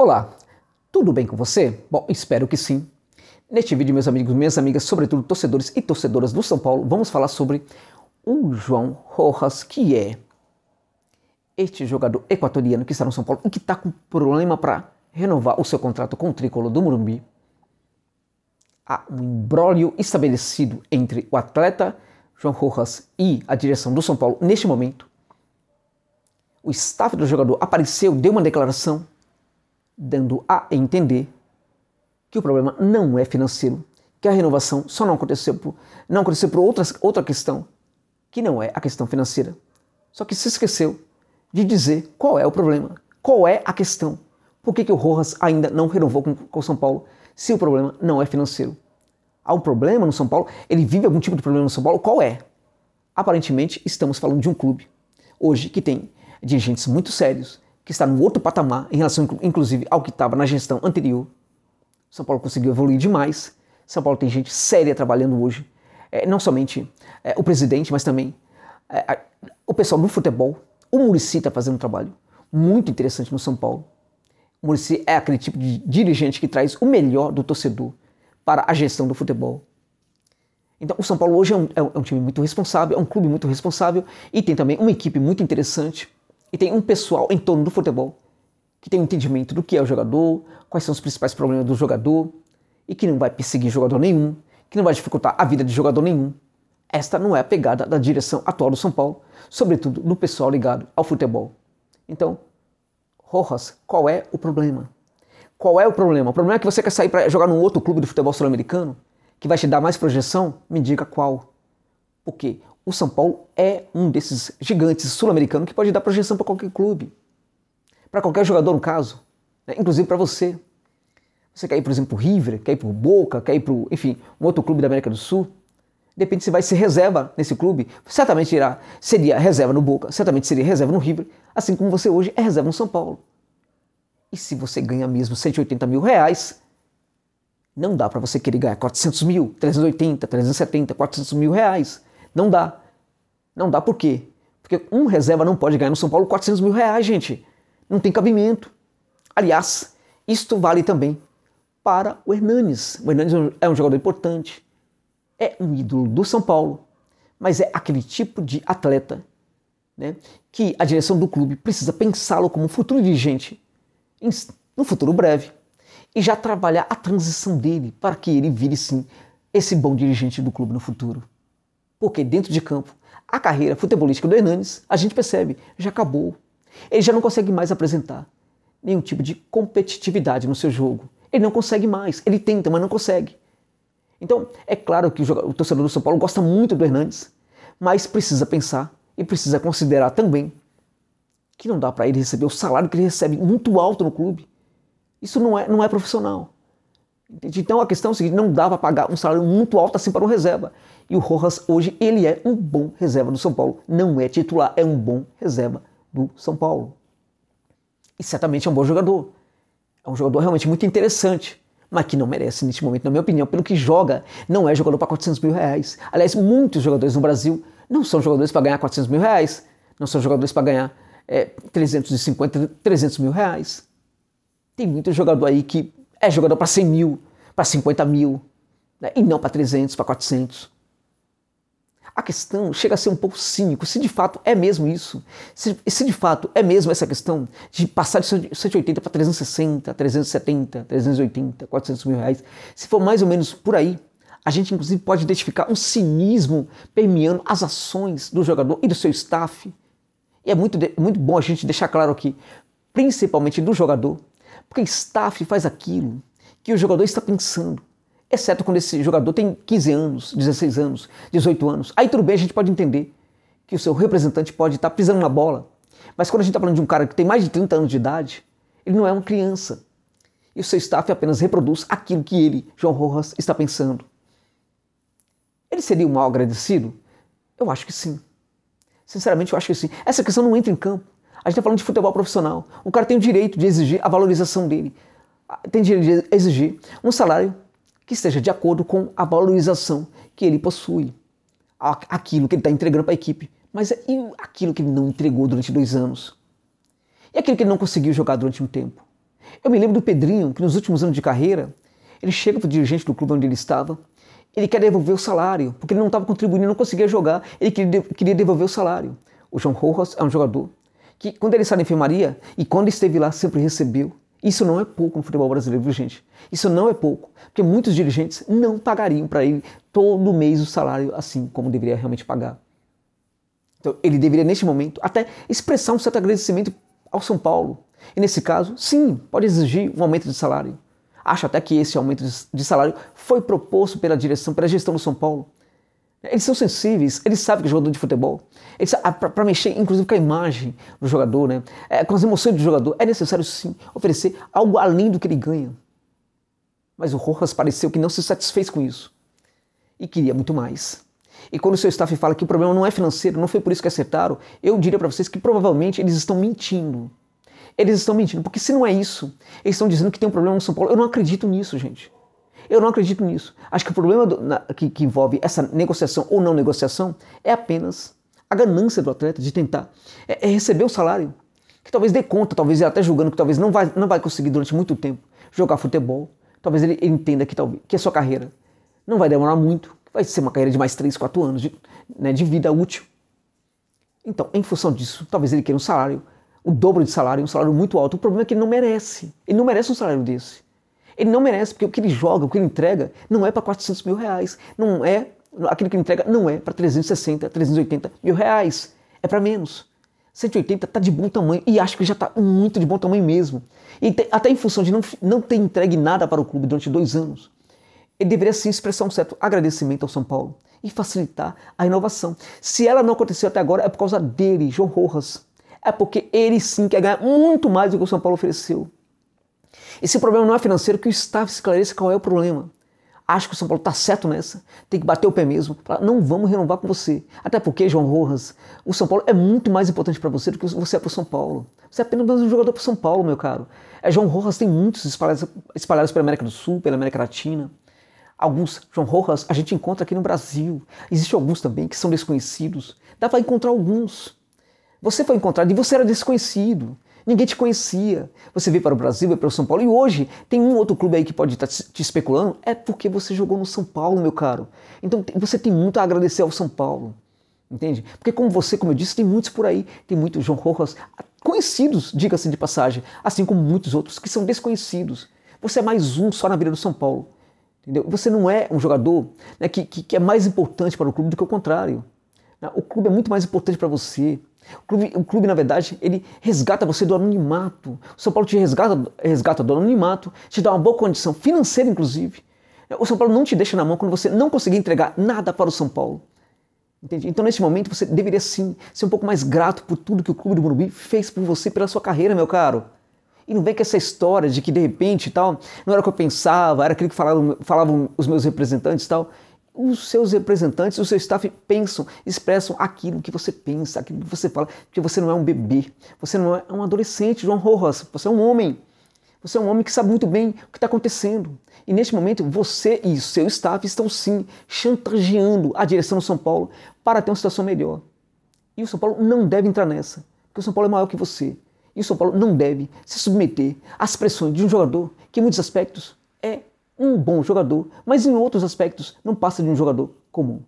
Olá, tudo bem com você? Bom, espero que sim. Neste vídeo, meus amigos, minhas amigas, sobretudo torcedores e torcedoras do São Paulo, vamos falar sobre o João Rojas, que é este jogador equatoriano que está no São Paulo e que está com problema para renovar o seu contrato com o Tricolor do Morumbi. Há um imbróglio estabelecido entre o atleta João Rojas e a direção do São Paulo neste momento. O staff do jogador apareceu, deu uma declaração dando a entender que o problema não é financeiro, que a renovação só não aconteceu por, não aconteceu por outras, outra questão, que não é a questão financeira. Só que se esqueceu de dizer qual é o problema, qual é a questão. Por que, que o Rojas ainda não renovou com, com o São Paulo se o problema não é financeiro? Há um problema no São Paulo? Ele vive algum tipo de problema no São Paulo? Qual é? Aparentemente, estamos falando de um clube, hoje, que tem dirigentes muito sérios, que está no outro patamar em relação, inclusive, ao que estava na gestão anterior. São Paulo conseguiu evoluir demais. São Paulo tem gente séria trabalhando hoje. É, não somente é, o presidente, mas também é, a, o pessoal do futebol. O Murici está fazendo um trabalho muito interessante no São Paulo. O Murici é aquele tipo de dirigente que traz o melhor do torcedor para a gestão do futebol. Então, o São Paulo hoje é um, é um é time muito responsável, é um clube muito responsável e tem também uma equipe muito interessante. E tem um pessoal em torno do futebol que tem um entendimento do que é o jogador, quais são os principais problemas do jogador e que não vai perseguir jogador nenhum, que não vai dificultar a vida de jogador nenhum. Esta não é a pegada da direção atual do São Paulo, sobretudo do pessoal ligado ao futebol. Então, Rojas, qual é o problema? Qual é o problema? O problema é que você quer sair para jogar num outro clube de futebol sul-americano que vai te dar mais projeção? Me diga qual. quê? o São Paulo é um desses gigantes sul-americanos que pode dar projeção para qualquer clube, para qualquer jogador, no caso, né? inclusive para você. Você quer ir, por exemplo, para o River, quer ir para o Boca, quer ir para, enfim, um outro clube da América do Sul. Depende se vai ser reserva nesse clube. Certamente irá, seria reserva no Boca, certamente seria reserva no River, assim como você hoje é reserva no São Paulo. E se você ganha mesmo 180 mil reais, não dá para você querer ganhar 400 mil, 380, 370, 400 mil reais. Não dá. Não dá por quê? Porque um reserva não pode ganhar no São Paulo 400 mil reais, gente. Não tem cabimento. Aliás, isto vale também para o Hernanes. O Hernanes é um jogador importante, é um ídolo do São Paulo, mas é aquele tipo de atleta né, que a direção do clube precisa pensá-lo como um futuro dirigente no futuro breve e já trabalhar a transição dele para que ele vire sim esse bom dirigente do clube no futuro. Porque dentro de campo, a carreira futebolística do Hernanes, a gente percebe, já acabou. Ele já não consegue mais apresentar nenhum tipo de competitividade no seu jogo. Ele não consegue mais. Ele tenta, mas não consegue. Então, é claro que o torcedor do São Paulo gosta muito do Hernandes, mas precisa pensar e precisa considerar também que não dá para ele receber o salário que ele recebe muito alto no clube. Isso não é, não é profissional. Então a questão é a seguinte, não dava para pagar um salário muito alto assim para um reserva. E o Rojas hoje ele é um bom reserva do São Paulo, não é titular, é um bom reserva do São Paulo. E certamente é um bom jogador. É um jogador realmente muito interessante, mas que não merece neste momento, na minha opinião, pelo que joga, não é jogador para 400 mil reais. Aliás, muitos jogadores no Brasil não são jogadores para ganhar 400 mil reais, não são jogadores para ganhar é, 350, 300 mil reais. Tem muito jogador aí que é jogador para 100 mil, para 50 mil, né? e não para 300, para 400. A questão chega a ser um pouco cínico, se de fato é mesmo isso, se, se de fato é mesmo essa questão de passar de 180 para 360, 370, 380, 400 mil reais, se for mais ou menos por aí, a gente inclusive pode identificar um cinismo permeando as ações do jogador e do seu staff. E é muito, muito bom a gente deixar claro aqui, principalmente do jogador, porque staff faz aquilo que o jogador está pensando. Exceto quando esse jogador tem 15 anos, 16 anos, 18 anos. Aí tudo bem, a gente pode entender que o seu representante pode estar tá pisando na bola. Mas quando a gente está falando de um cara que tem mais de 30 anos de idade, ele não é uma criança. E o seu staff apenas reproduz aquilo que ele, João Rojas, está pensando. Ele seria um mal agradecido? Eu acho que sim. Sinceramente, eu acho que sim. Essa questão não entra em campo. A gente está falando de futebol profissional. O cara tem o direito de exigir a valorização dele. Tem direito de exigir um salário que esteja de acordo com a valorização que ele possui. Aquilo que ele está entregando para a equipe. Mas é e aquilo que ele não entregou durante dois anos? E aquilo que ele não conseguiu jogar durante um tempo? Eu me lembro do Pedrinho, que nos últimos anos de carreira, ele chega para o dirigente do clube onde ele estava, ele quer devolver o salário, porque ele não estava contribuindo, não conseguia jogar, ele queria devolver o salário. O João Rojas é um jogador que quando ele está na enfermaria e quando esteve lá sempre recebeu. Isso não é pouco no futebol brasileiro, viu gente? Isso não é pouco, porque muitos dirigentes não pagariam para ele todo mês o salário assim como deveria realmente pagar. Então ele deveria neste momento até expressar um certo agradecimento ao São Paulo. E nesse caso, sim, pode exigir um aumento de salário. Acho até que esse aumento de salário foi proposto pela direção, pela gestão do São Paulo, eles são sensíveis, eles sabem que é jogador de futebol. Ah, para mexer, inclusive, com a imagem do jogador, né? É, com as emoções do jogador, é necessário sim oferecer algo além do que ele ganha. Mas o Rojas pareceu que não se satisfez com isso e queria muito mais. E quando o seu staff fala que o problema não é financeiro, não foi por isso que acertaram, eu diria para vocês que provavelmente eles estão mentindo. Eles estão mentindo, porque se não é isso, eles estão dizendo que tem um problema no São Paulo. Eu não acredito nisso, gente. Eu não acredito nisso. Acho que o problema do, na, que, que envolve essa negociação ou não negociação é apenas a ganância do atleta de tentar é, é receber o salário, que talvez dê conta, talvez até julgando que talvez não vai, não vai conseguir durante muito tempo jogar futebol. Talvez ele, ele entenda que, talvez, que a sua carreira não vai demorar muito, vai ser uma carreira de mais 3, 4 anos de, né, de vida útil. Então, em função disso, talvez ele queira um salário, o dobro de salário, um salário muito alto. O problema é que ele não merece. Ele não merece um salário desse. Ele não merece, porque o que ele joga, o que ele entrega, não é para 400 mil reais. Não é, aquilo que ele entrega não é para 360, 380 mil reais. É para menos. 180 está de bom tamanho e acho que já está muito de bom tamanho mesmo. E te, até em função de não, não ter entregue nada para o clube durante dois anos, ele deveria sim expressar um certo agradecimento ao São Paulo e facilitar a inovação. Se ela não aconteceu até agora, é por causa dele, João Rojas. É porque ele sim quer ganhar muito mais do que o São Paulo ofereceu. Esse problema não é financeiro, que o staff esclareça qual é o problema. Acho que o São Paulo está certo nessa, tem que bater o pé mesmo. não vamos renovar com você. Até porque, João Rojas, o São Paulo é muito mais importante para você do que você é para o São Paulo. Você é apenas um jogador para o São Paulo, meu caro. É, João Rojas tem muitos espalhados, espalhados pela América do Sul, pela América Latina. Alguns João Rojas a gente encontra aqui no Brasil. Existem alguns também que são desconhecidos. Dá para encontrar alguns. Você foi encontrado e você era desconhecido. Ninguém te conhecia. Você veio para o Brasil, veio para o São Paulo e hoje tem um outro clube aí que pode tá estar te especulando. É porque você jogou no São Paulo, meu caro. Então você tem muito a agradecer ao São Paulo. Entende? Porque como você, como eu disse, tem muitos por aí. Tem muitos João Rojas ah, conhecidos, diga-se de passagem. Assim como muitos outros que são desconhecidos. Você é mais um só na vida do São Paulo. Entendeu? Você não é um jogador né, que, que, que é mais importante para o clube do que o contrário. Né? O clube é muito mais importante para você. O clube, o clube, na verdade, ele resgata você do anonimato. O São Paulo te resgata, resgata do anonimato, te dá uma boa condição financeira, inclusive. O São Paulo não te deixa na mão quando você não conseguir entregar nada para o São Paulo. Entende? Então, nesse momento, você deveria sim ser um pouco mais grato por tudo que o Clube do Morumbi fez por você, pela sua carreira, meu caro. E não vem com essa história de que, de repente, tal, não era o que eu pensava, era aquilo que falavam, falavam os meus representantes tal os seus representantes, o seu staff pensam, expressam aquilo que você pensa, aquilo que você fala, porque você não é um bebê, você não é um adolescente, João Rojas, você é um homem. Você é um homem que sabe muito bem o que está acontecendo. E neste momento, você e o seu staff estão sim chantageando a direção do São Paulo para ter uma situação melhor. E o São Paulo não deve entrar nessa, porque o São Paulo é maior que você. E o São Paulo não deve se submeter às pressões de um jogador que, em muitos aspectos, é um bom jogador, mas em outros aspectos não passa de um jogador comum.